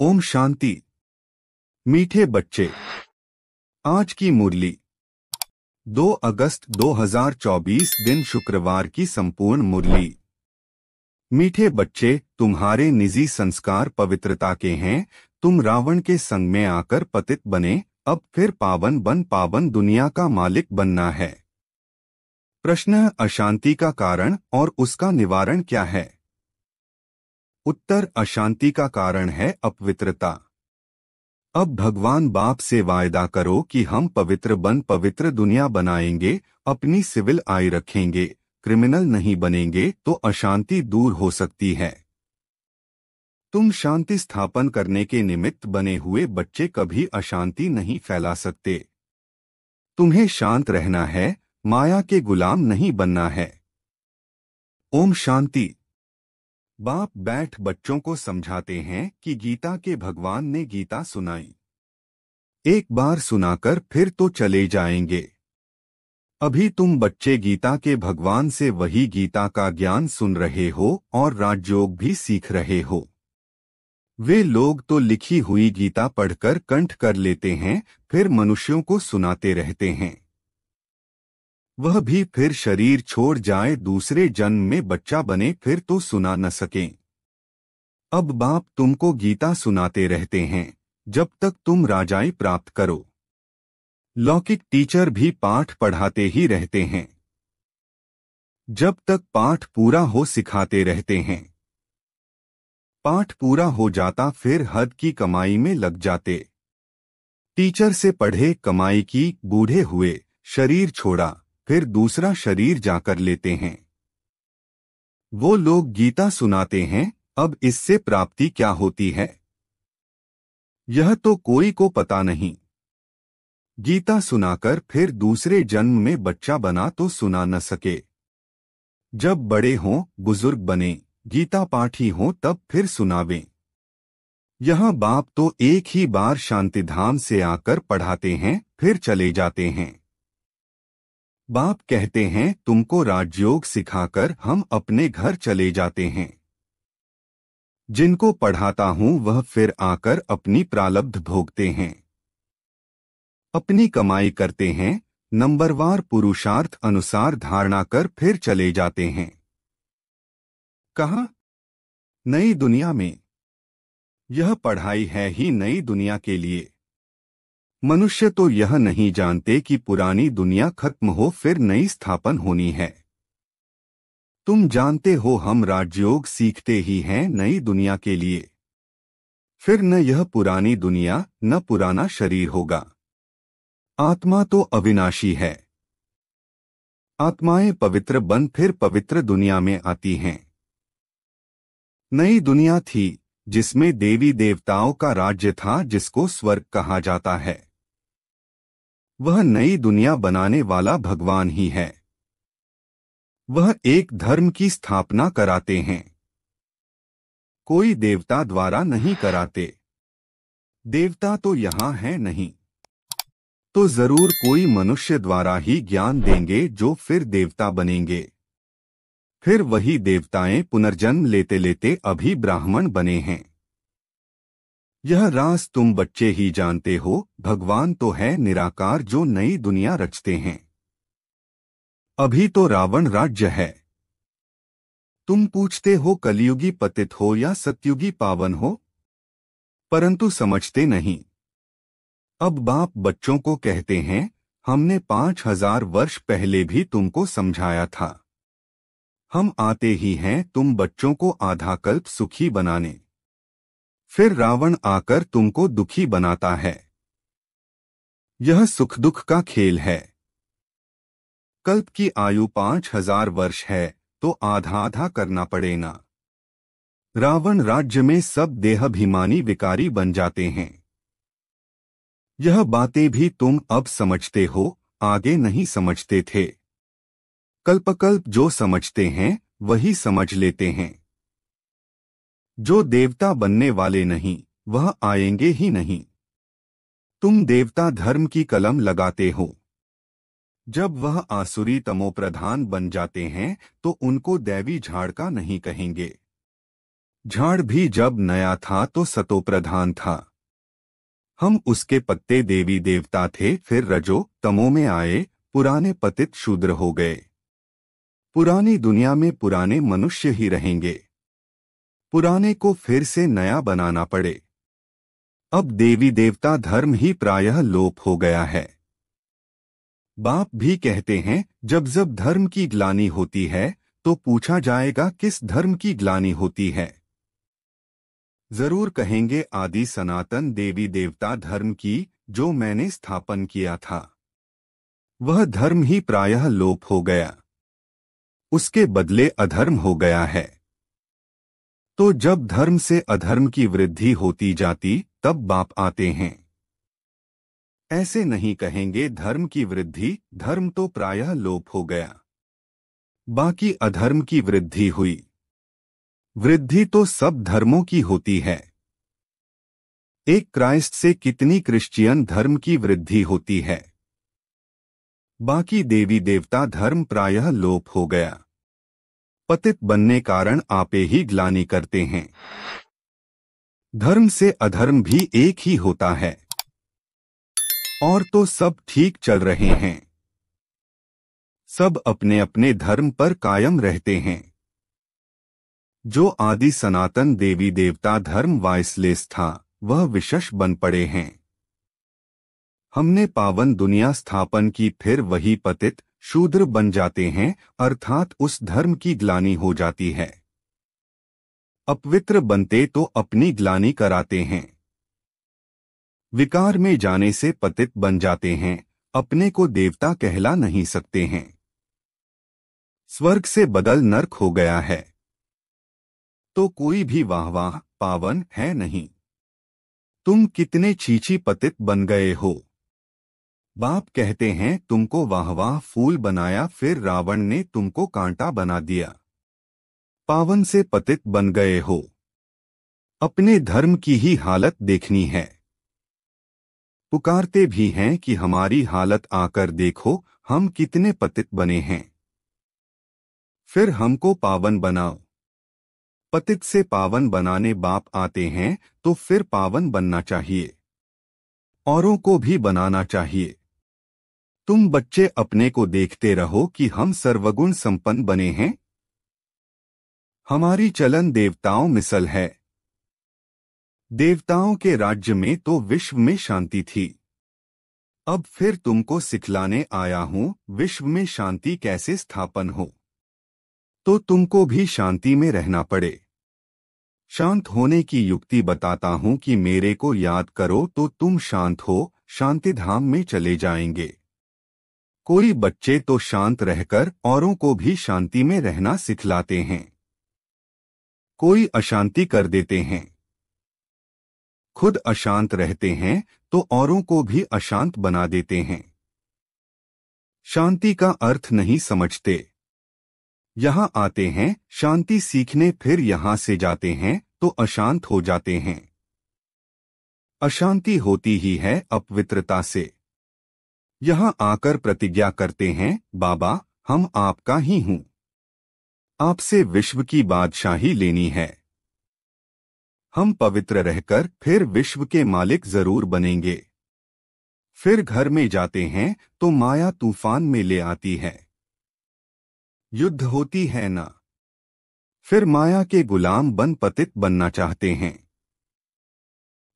ओम शांति मीठे बच्चे आज की मुरली 2 अगस्त 2024 दिन शुक्रवार की संपूर्ण मुरली मीठे बच्चे तुम्हारे निजी संस्कार पवित्रता के हैं तुम रावण के संग में आकर पतित बने अब फिर पावन बन पावन दुनिया का मालिक बनना है प्रश्न अशांति का कारण और उसका निवारण क्या है उत्तर अशांति का कारण है अपवित्रता अब भगवान बाप से वायदा करो कि हम पवित्र बन पवित्र दुनिया बनाएंगे अपनी सिविल आय रखेंगे क्रिमिनल नहीं बनेंगे तो अशांति दूर हो सकती है तुम शांति स्थापन करने के निमित्त बने हुए बच्चे कभी अशांति नहीं फैला सकते तुम्हें शांत रहना है माया के गुलाम नहीं बनना है ओम शांति बाप बैठ बच्चों को समझाते हैं कि गीता के भगवान ने गीता सुनाई एक बार सुनाकर फिर तो चले जाएंगे अभी तुम बच्चे गीता के भगवान से वही गीता का ज्ञान सुन रहे हो और राजयोग भी सीख रहे हो वे लोग तो लिखी हुई गीता पढ़कर कंठ कर लेते हैं फिर मनुष्यों को सुनाते रहते हैं वह भी फिर शरीर छोड़ जाए दूसरे जन्म में बच्चा बने फिर तो सुना न सके अब बाप तुमको गीता सुनाते रहते हैं जब तक तुम राजाई प्राप्त करो लौकिक टीचर भी पाठ पढ़ाते ही रहते हैं जब तक पाठ पूरा हो सिखाते रहते हैं पाठ पूरा हो जाता फिर हद की कमाई में लग जाते टीचर से पढ़े कमाई की बूढ़े हुए शरीर छोड़ा फिर दूसरा शरीर जाकर लेते हैं वो लोग गीता सुनाते हैं अब इससे प्राप्ति क्या होती है यह तो कोई को पता नहीं गीता सुनाकर फिर दूसरे जन्म में बच्चा बना तो सुना न सके जब बड़े हों बुजुर्ग बने गीता पाठी हों तब फिर सुनावें यह बाप तो एक ही बार शांतिधाम से आकर पढ़ाते हैं फिर चले जाते हैं बाप कहते हैं तुमको राजयोग सिखाकर हम अपने घर चले जाते हैं जिनको पढ़ाता हूं वह फिर आकर अपनी प्रालब्ध भोगते हैं अपनी कमाई करते हैं नंबरवार पुरुषार्थ अनुसार धारणा कर फिर चले जाते हैं कहा नई दुनिया में यह पढ़ाई है ही नई दुनिया के लिए मनुष्य तो यह नहीं जानते कि पुरानी दुनिया खत्म हो फिर नई स्थापन होनी है तुम जानते हो हम राजयोग सीखते ही हैं नई दुनिया के लिए फिर न यह पुरानी दुनिया न पुराना शरीर होगा आत्मा तो अविनाशी है आत्माएं पवित्र बन फिर पवित्र दुनिया में आती हैं नई दुनिया थी जिसमें देवी देवताओं का राज्य था जिसको स्वर्ग कहा जाता है वह नई दुनिया बनाने वाला भगवान ही है वह एक धर्म की स्थापना कराते हैं कोई देवता द्वारा नहीं कराते देवता तो यहाँ है नहीं तो जरूर कोई मनुष्य द्वारा ही ज्ञान देंगे जो फिर देवता बनेंगे फिर वही देवताएं पुनर्जन्म लेते लेते अभी ब्राह्मण बने हैं यह रास तुम बच्चे ही जानते हो भगवान तो है निराकार जो नई दुनिया रचते हैं अभी तो रावण राज्य है तुम पूछते हो कलयुगी पतित हो या सतयुगी पावन हो परंतु समझते नहीं अब बाप बच्चों को कहते हैं हमने पांच हजार वर्ष पहले भी तुमको समझाया था हम आते ही हैं तुम बच्चों को आधाकल्प सुखी बनाने फिर रावण आकर तुमको दुखी बनाता है यह सुख दुख का खेल है कल्प की आयु पांच हजार वर्ष है तो आधा आधा करना पड़ेगा रावण राज्य में सब देहाभिमानी विकारी बन जाते हैं यह बातें भी तुम अब समझते हो आगे नहीं समझते थे कल्पकल्प जो समझते हैं वही समझ लेते हैं जो देवता बनने वाले नहीं वह आएंगे ही नहीं तुम देवता धर्म की कलम लगाते हो जब वह आसुरी तमोप्रधान बन जाते हैं तो उनको दैवी झाड़ का नहीं कहेंगे झाड़ भी जब नया था तो सतोप्रधान था हम उसके पत्ते देवी देवता थे फिर रजो तमो में आए पुराने पतित शूद्र हो गए पुरानी दुनिया में पुराने मनुष्य ही रहेंगे पुराने को फिर से नया बनाना पड़े अब देवी देवता धर्म ही प्रायः लोप हो गया है बाप भी कहते हैं जब जब धर्म की ग्लानी होती है तो पूछा जाएगा किस धर्म की ग्लानी होती है जरूर कहेंगे आदि सनातन देवी देवता धर्म की जो मैंने स्थापन किया था वह धर्म ही प्रायः लोप हो गया उसके बदले अधर्म हो गया है तो जब धर्म से अधर्म की वृद्धि होती जाती तब बाप आते हैं ऐसे नहीं कहेंगे धर्म की वृद्धि धर्म तो प्रायः लोप हो गया बाकी अधर्म की वृद्धि हुई वृद्धि तो सब धर्मों की होती है एक क्राइस्ट से कितनी क्रिश्चियन धर्म की वृद्धि होती है बाकी देवी देवता धर्म प्रायः लोप हो गया पतित बनने कारण आपे ही ग्लानी करते हैं धर्म से अधर्म भी एक ही होता है और तो सब ठीक चल रहे हैं सब अपने अपने धर्म पर कायम रहते हैं जो आदि सनातन देवी देवता धर्म वायसलेस था वह विशेष बन पड़े हैं हमने पावन दुनिया स्थापन की फिर वही पतित शूद्र बन जाते हैं अर्थात उस धर्म की ग्लानी हो जाती है अपवित्र बनते तो अपनी ग्लानी कराते हैं विकार में जाने से पतित बन जाते हैं अपने को देवता कहला नहीं सकते हैं स्वर्ग से बदल नर्क हो गया है तो कोई भी वाहवाह पावन है नहीं तुम कितने चीची पतित बन गए हो बाप कहते हैं तुमको वाह वाह फूल बनाया फिर रावण ने तुमको कांटा बना दिया पावन से पतित बन गए हो अपने धर्म की ही हालत देखनी है पुकारते भी हैं कि हमारी हालत आकर देखो हम कितने पतित बने हैं फिर हमको पावन बनाओ पतित से पावन बनाने बाप आते हैं तो फिर पावन बनना चाहिए औरों को भी बनाना चाहिए तुम बच्चे अपने को देखते रहो कि हम सर्वगुण संपन्न बने हैं हमारी चलन देवताओं मिसल है देवताओं के राज्य में तो विश्व में शांति थी अब फिर तुमको सिखलाने आया हूं विश्व में शांति कैसे स्थापन हो तो तुमको भी शांति में रहना पड़े शांत होने की युक्ति बताता हूं कि मेरे को याद करो तो तुम शांत हो शांति धाम में चले जाएंगे कोई बच्चे तो शांत रहकर औरों को भी शांति में रहना सिखलाते हैं कोई अशांति कर देते हैं खुद अशांत रहते हैं तो औरों को भी अशांत बना देते हैं शांति का अर्थ नहीं समझते यहां आते हैं शांति सीखने फिर यहां से जाते हैं तो अशांत हो जाते हैं अशांति होती ही है अपवित्रता से यहाँ आकर प्रतिज्ञा करते हैं बाबा हम आपका ही हूं आपसे विश्व की बादशाही लेनी है हम पवित्र रहकर फिर विश्व के मालिक जरूर बनेंगे फिर घर में जाते हैं तो माया तूफान में ले आती है युद्ध होती है ना फिर माया के गुलाम बन पतित बनना चाहते हैं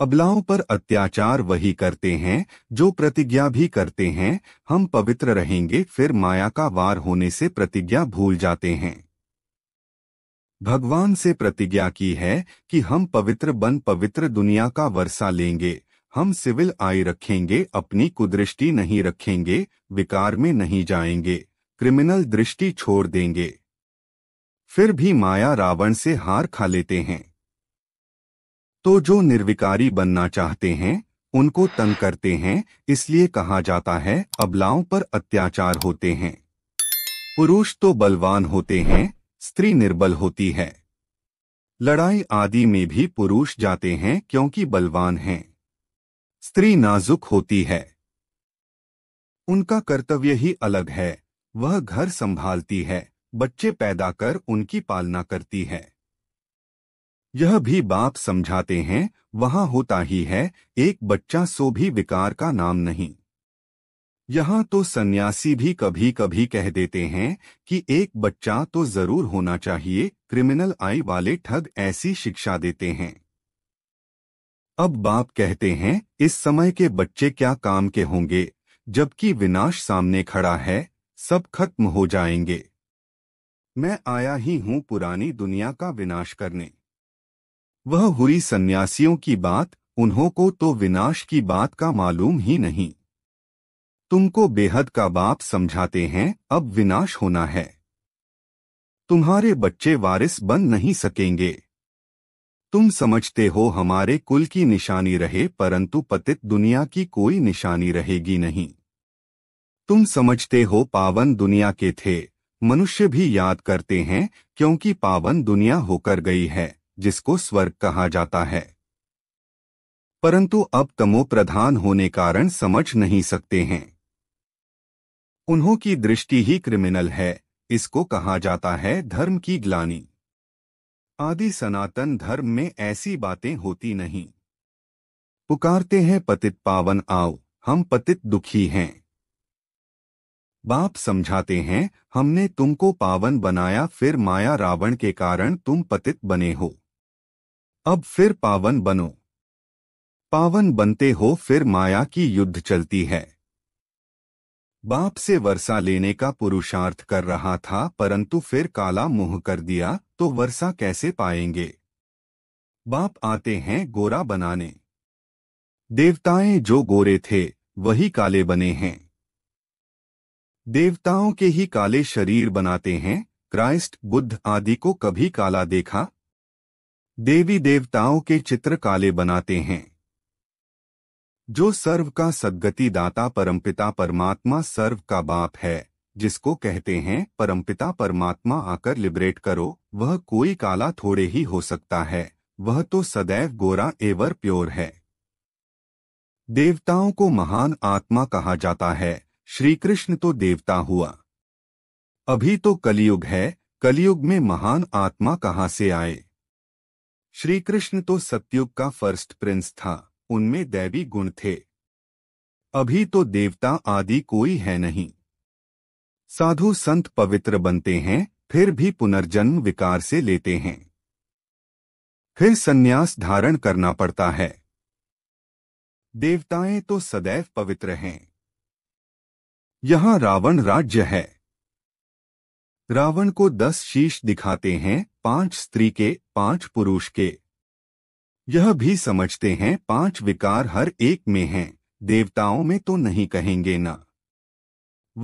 अबलाओं पर अत्याचार वही करते हैं जो प्रतिज्ञा भी करते हैं हम पवित्र रहेंगे फिर माया का वार होने से प्रतिज्ञा भूल जाते हैं भगवान से प्रतिज्ञा की है कि हम पवित्र बन पवित्र दुनिया का वर्षा लेंगे हम सिविल आई रखेंगे अपनी कुदृष्टि नहीं रखेंगे विकार में नहीं जाएंगे क्रिमिनल दृष्टि छोड़ देंगे फिर भी माया रावण से हार खा लेते हैं तो जो निर्विकारी बनना चाहते हैं उनको तंग करते हैं इसलिए कहा जाता है अबलाओं पर अत्याचार होते हैं पुरुष तो बलवान होते हैं स्त्री निर्बल होती है लड़ाई आदि में भी पुरुष जाते हैं क्योंकि बलवान हैं स्त्री नाजुक होती है उनका कर्तव्य ही अलग है वह घर संभालती है बच्चे पैदा कर उनकी पालना करती है यह भी बाप समझाते हैं वहां होता ही है एक बच्चा सो भी विकार का नाम नहीं यहाँ तो सन्यासी भी कभी कभी कह देते हैं कि एक बच्चा तो जरूर होना चाहिए क्रिमिनल आई वाले ठग ऐसी शिक्षा देते हैं अब बाप कहते हैं इस समय के बच्चे क्या काम के होंगे जबकि विनाश सामने खड़ा है सब खत्म हो जाएंगे मैं आया ही हूं पुरानी दुनिया का विनाश करने वह हुई सन्यासियों की बात उन्हों को तो विनाश की बात का मालूम ही नहीं तुमको बेहद का बाप समझाते हैं अब विनाश होना है तुम्हारे बच्चे वारिस बन नहीं सकेंगे तुम समझते हो हमारे कुल की निशानी रहे परंतु पतित दुनिया की कोई निशानी रहेगी नहीं तुम समझते हो पावन दुनिया के थे मनुष्य भी याद करते हैं क्योंकि पावन दुनिया होकर गई है जिसको स्वर्ग कहा जाता है परंतु अब तमो प्रधान होने कारण समझ नहीं सकते हैं उन्हों की दृष्टि ही क्रिमिनल है इसको कहा जाता है धर्म की ग्लानी आदि सनातन धर्म में ऐसी बातें होती नहीं पुकारते हैं पतित पावन आओ हम पतित दुखी हैं बाप समझाते हैं हमने तुमको पावन बनाया फिर माया रावण के कारण तुम पतित बने हो अब फिर पावन बनो पावन बनते हो फिर माया की युद्ध चलती है बाप से वर्षा लेने का पुरुषार्थ कर रहा था परंतु फिर काला मुंह कर दिया तो वर्षा कैसे पाएंगे बाप आते हैं गोरा बनाने देवताएं जो गोरे थे वही काले बने हैं देवताओं के ही काले शरीर बनाते हैं क्राइस्ट बुद्ध आदि को कभी काला देखा देवी देवताओं के चित्र काले बनाते हैं जो सर्व का सदगति दाता परमपिता परमात्मा सर्व का बाप है जिसको कहते हैं परमपिता परमात्मा आकर लिबरेट करो वह कोई काला थोड़े ही हो सकता है वह तो सदैव गोरा एवर प्योर है देवताओं को महान आत्मा कहा जाता है श्री कृष्ण तो देवता हुआ अभी तो कलयुग है कलयुग में महान आत्मा कहाँ से आए श्री कृष्ण तो सत्युग का फर्स्ट प्रिंस था उनमें दैवी गुण थे अभी तो देवता आदि कोई है नहीं साधु संत पवित्र बनते हैं फिर भी पुनर्जन्म विकार से लेते हैं फिर संन्यास धारण करना पड़ता है देवताएं तो सदैव पवित्र हैं यहां रावण राज्य है रावण को दस शीश दिखाते हैं पांच स्त्री के पांच पुरुष के यह भी समझते हैं पांच विकार हर एक में हैं देवताओं में तो नहीं कहेंगे ना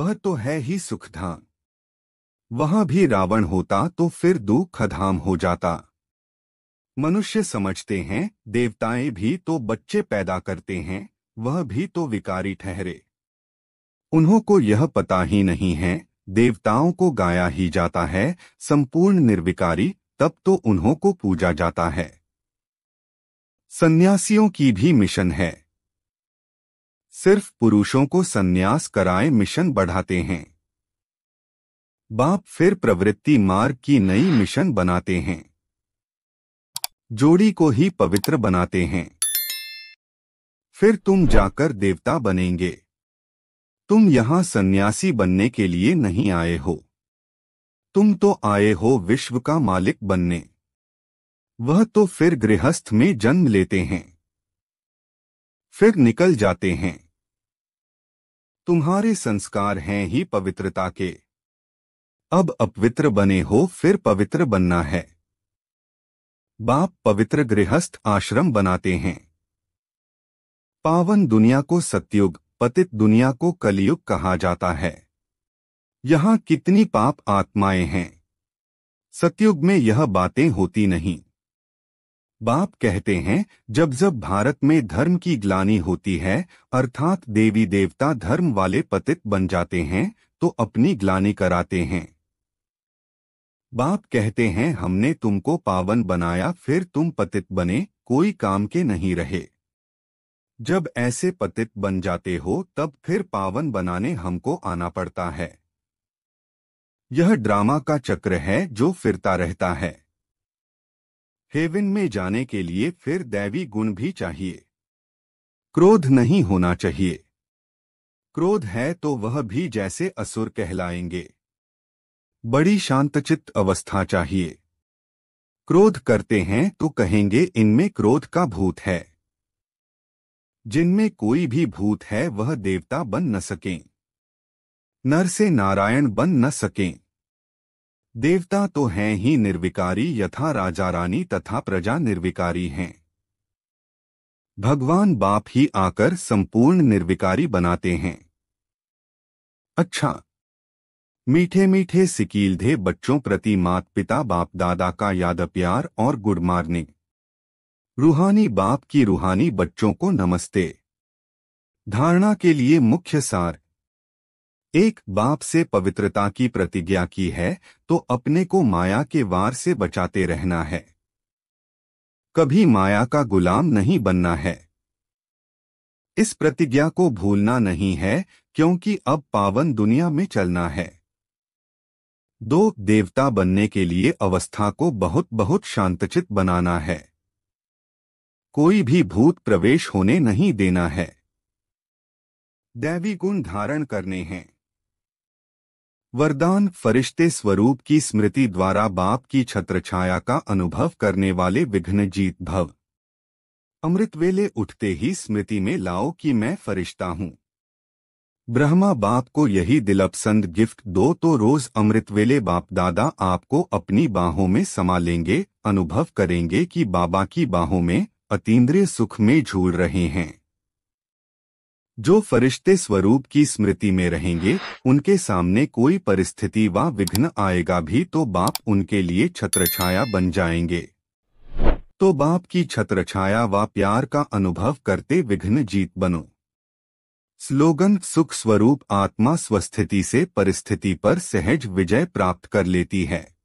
वह तो है ही सुखधाम वहां भी रावण होता तो फिर दुखधाम हो जाता मनुष्य समझते हैं देवताएं भी तो बच्चे पैदा करते हैं वह भी तो विकारी ठहरे उन्हों को यह पता ही नहीं है देवताओं को गाया ही जाता है संपूर्ण निर्विकारी तब तो उन्हों को पूजा जाता है सन्यासियों की भी मिशन है सिर्फ पुरुषों को सन्यास कराए मिशन बढ़ाते हैं बाप फिर प्रवृत्ति मार्ग की नई मिशन बनाते हैं जोड़ी को ही पवित्र बनाते हैं फिर तुम जाकर देवता बनेंगे तुम यहां सन्यासी बनने के लिए नहीं आए हो तुम तो आए हो विश्व का मालिक बनने वह तो फिर गृहस्थ में जन्म लेते हैं फिर निकल जाते हैं तुम्हारे संस्कार हैं ही पवित्रता के अब अपवित्र बने हो फिर पवित्र बनना है बाप पवित्र गृहस्थ आश्रम बनाते हैं पावन दुनिया को सत्युग पतित दुनिया को कलयुग कहा जाता है यहाँ कितनी पाप आत्माएं हैं सतयुग में यह बातें होती नहीं बाप कहते हैं जब जब भारत में धर्म की ग्लानी होती है अर्थात देवी देवता धर्म वाले पतित बन जाते हैं तो अपनी ग्लानी कराते हैं बाप कहते हैं हमने तुमको पावन बनाया फिर तुम पतित बने कोई काम के नहीं रहे जब ऐसे पतित बन जाते हो तब फिर पावन बनाने हमको आना पड़ता है यह ड्रामा का चक्र है जो फिरता रहता है हेवन में जाने के लिए फिर दैवी गुण भी चाहिए क्रोध नहीं होना चाहिए क्रोध है तो वह भी जैसे असुर कहलाएंगे बड़ी शांतचित्त अवस्था चाहिए क्रोध करते हैं तो कहेंगे इनमें क्रोध का भूत है जिनमें कोई भी भूत है वह देवता बन न सकें नर से नारायण बन न सकें देवता तो हैं ही निर्विकारी यथा राजा रानी तथा प्रजा निर्विकारी हैं भगवान बाप ही आकर संपूर्ण निर्विकारी बनाते हैं अच्छा मीठे मीठे सिकीलधे बच्चों प्रति मात पिता बाप दादा का याद प्यार और गुड मॉर्निंग रूहानी बाप की रूहानी बच्चों को नमस्ते धारणा के लिए मुख्य सार एक बाप से पवित्रता की प्रतिज्ञा की है तो अपने को माया के वार से बचाते रहना है कभी माया का गुलाम नहीं बनना है इस प्रतिज्ञा को भूलना नहीं है क्योंकि अब पावन दुनिया में चलना है दो देवता बनने के लिए अवस्था को बहुत बहुत शांतचित बनाना है कोई भी भूत प्रवेश होने नहीं देना है दैवी गुण धारण करने हैं वरदान फरिश्ते स्वरूप की स्मृति द्वारा बाप की छत्रछाया का अनुभव करने वाले विघ्न जीत भव अमृत वेले उठते ही स्मृति में लाओ कि मैं फरिश्ता हूँ ब्रह्मा बाप को यही दिलपसंद गिफ्ट दो तो रोज अमृत वेले बाप दादा आपको अपनी बाहों में समा लेंगे अनुभव करेंगे कि बाबा की बाहों में अतीन्द्रिय सुख में झूल रहे हैं जो फरिश्ते स्वरूप की स्मृति में रहेंगे उनके सामने कोई परिस्थिति व विघ्न आएगा भी तो बाप उनके लिए छत्रछाया बन जाएंगे तो बाप की छत्रछाया व प्यार का अनुभव करते विघ्न जीत बनो स्लोगन सुख स्वरूप आत्मा स्वस्थिति से परिस्थिति पर सहज विजय प्राप्त कर लेती है